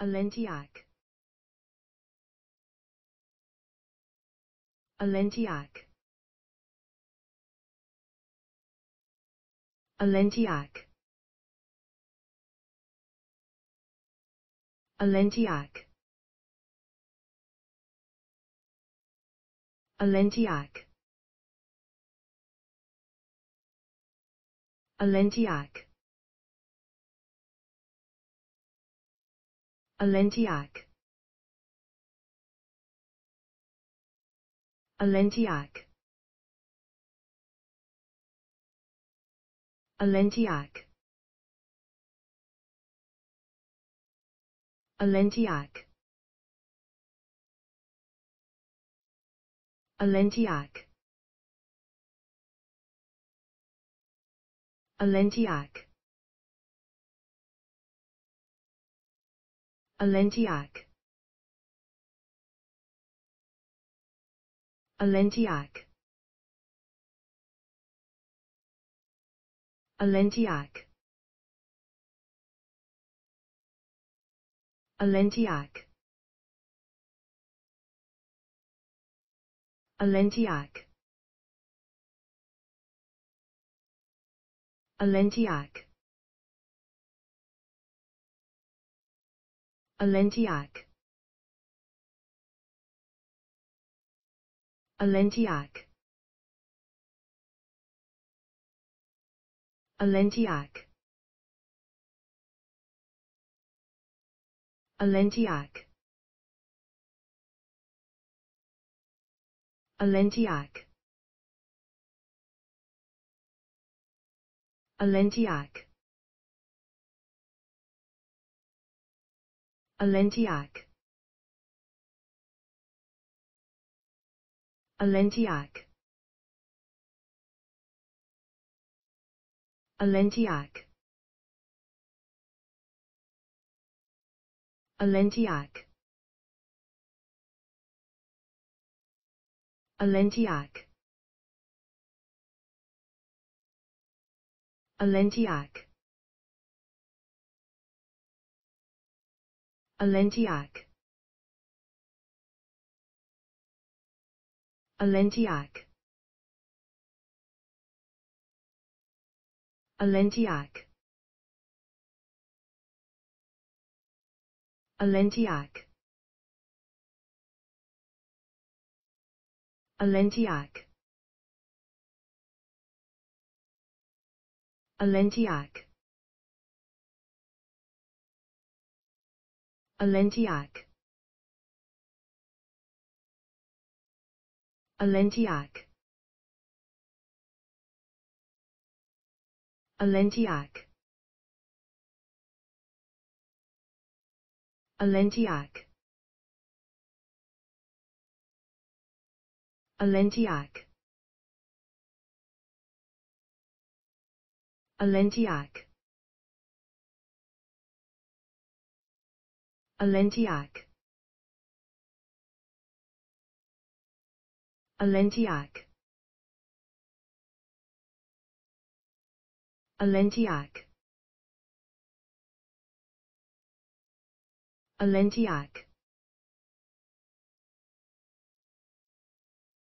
Alentiac. Alentiac. Alentiac. Alentiac. Alentiac. Alentiac. Alentiac. Alentiac. Alentiac. Alentiac. Alentiac. Alentiac. Alentiac. Alentiac. Alentiac. Alentiac. Alentiac. Alentiac. Alentiac. Alentiac. Alentiac. Alentiac. Alentiac. Alentiac. Alentiac. Alentiac. Alentiac. Alentiac. Alentiac. Alentiac. Alentiac. Alentiac. Alentiac. Alentiac. Alentiac. Alentiac. Alentiac. Alentiac. Alentiac. Alentiac. Alentiac. Alentiac. Alentiac. Alentiac. Alentiac. Alentiac.